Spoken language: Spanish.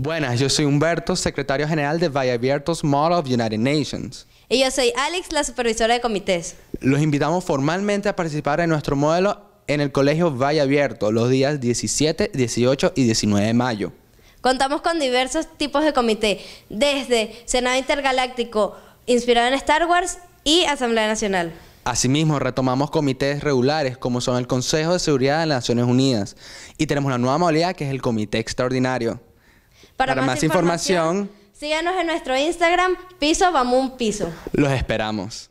Buenas, yo soy Humberto, secretario general de Abiertos Model of United Nations. Y yo soy Alex, la supervisora de comités. Los invitamos formalmente a participar en nuestro modelo en el Colegio Valle Abierto los días 17, 18 y 19 de mayo. Contamos con diversos tipos de comité, desde Senado Intergaláctico, inspirado en Star Wars, y Asamblea Nacional. Asimismo, retomamos comités regulares como son el Consejo de Seguridad de las Naciones Unidas y tenemos la nueva modalidad que es el Comité Extraordinario. Para, más, información, información síganos en nuestro Instagram, piso vamos piso. Los esperamos.